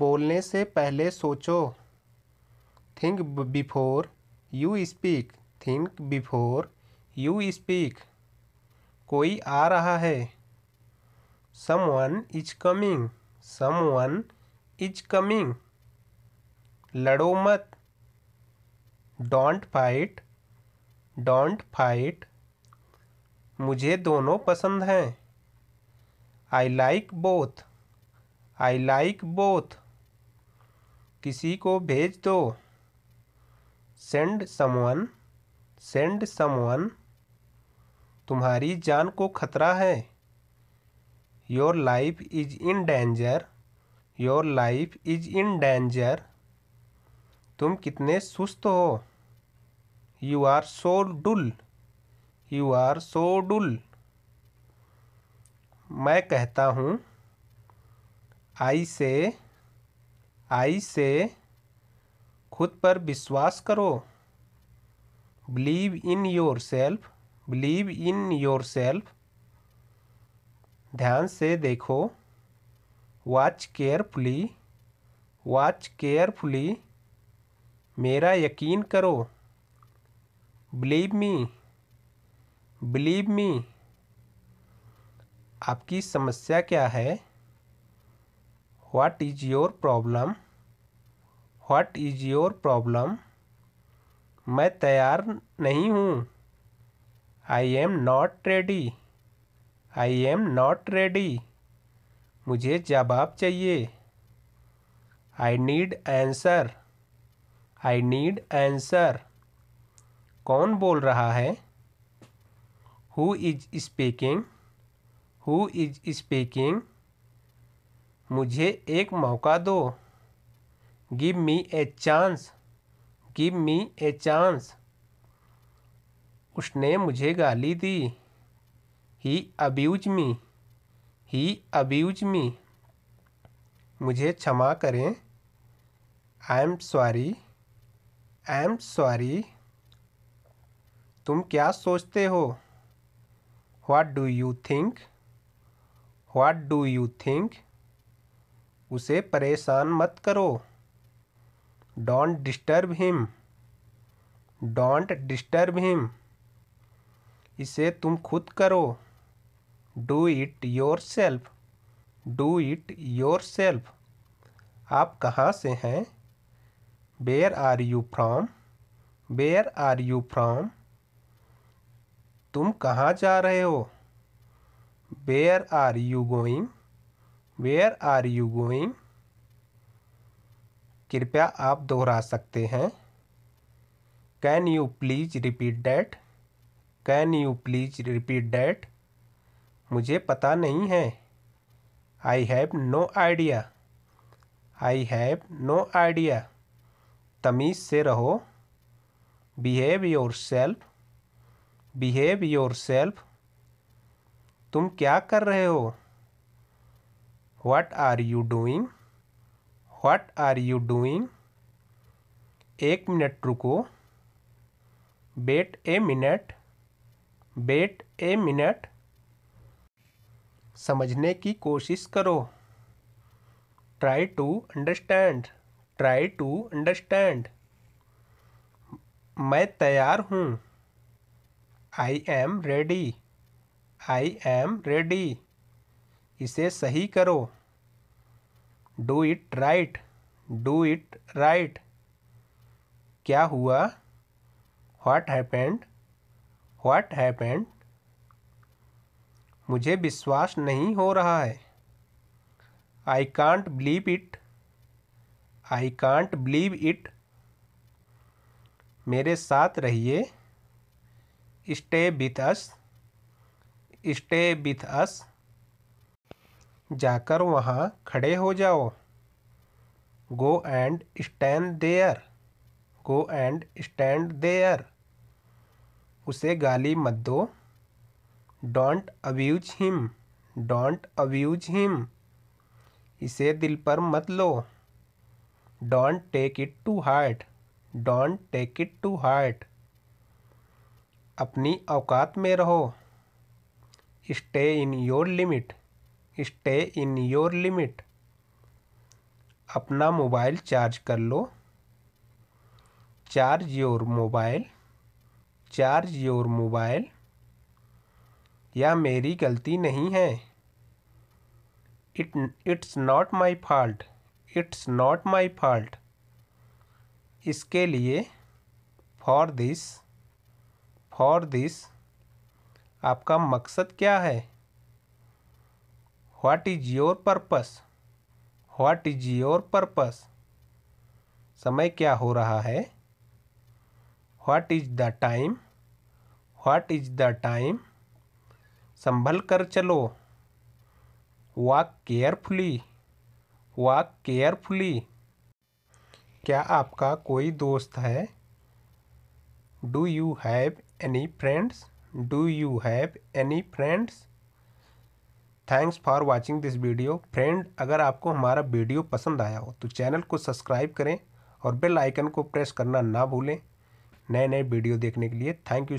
बोलने से पहले सोचो think before you speak think before you speak कोई आ रहा है someone is coming someone is coming लड़ो मत डोंट फाइट डोंट फाइट मुझे दोनों पसंद हैं I like both I like both किसी को भेज दो सेंड समवन सेंड समवन तुम्हारी जान को खतरा है your life is in danger your life is in danger तुम कितने सुस्त हो you are so dull you are so dull मैं कहता हूँ आई से आई से खुद पर विश्वास करो believe in yourself believe in yourself ध्यान से देखो वॉच केयरफुली वॉच केयरफुली मेरा यकीन करो बिलीव मी बिलीव मी आपकी समस्या क्या है what is your problem what is your problem मैं तैयार नहीं हूँ I am not ready I am not ready मुझे जवाब चाहिए I need answer I need answer कौन बोल रहा है who is speaking who is speaking मुझे एक मौका दो give me a chance give me a chance उसने मुझे गाली दी ही अब्यूज मी ही अब्यूज मी मुझे क्षमा करें I am sorry I am sorry तुम क्या सोचते हो what do you think what do you think उसे परेशान मत करो don't disturb him don't disturb him इसे तुम खुद करो do it yourself do it yourself आप कहाँ से हैं where are you from where are you from तुम कहाँ जा रहे हो where are you going where are you going कृपया आप दोहरा सकते हैं can you please repeat that can you please repeat that मुझे पता नहीं है I have no idea I have no idea तमीज़ से रहो behave yourself behave yourself तुम क्या कर रहे हो what are you doing what are you doing एक मिनट रुको wait a minute bat a minute समझने की कोशिश करो try to understand try to understand मैं तैयार हूँ I am ready I am ready इसे सही करो do it right do it right क्या हुआ व्हाट हैपेंड व्हाट हैपेंड मुझे विश्वास नहीं हो रहा है I can't believe it I can't believe it मेरे साथ रहिए stay with us stay with us जाकर वहाँ खड़े हो जाओ go and stand there go and stand there उसे गाली मत दो don't abuse him don't abuse him इसे दिल पर मत लो don't take it to heart don't take it to heart अपनी औकात में रहो stay in your limit stay in your limit अपना मोबाइल चार्ज कर लो charge your mobile charge your mobile या मेरी गलती नहीं है it it's not my fault it's not my fault इसके लिए फॉर दिस फॉर दिस आपका मकसद क्या है what is your purpose what is your purpose समय क्या हो रहा है what is the time what is the time संभल कर चलो वॉक केयरफुली वॉक केयरफुली क्या आपका कोई दोस्त है do you have any friends do you have any friends thanks for watching this video friend अगर आपको हमारा वीडियो पसंद आया हो तो चैनल को सब्सक्राइब करें और बेल आइकन को प्रेस करना ना भूलें नए नए वीडियो देखने के लिए थैंक यू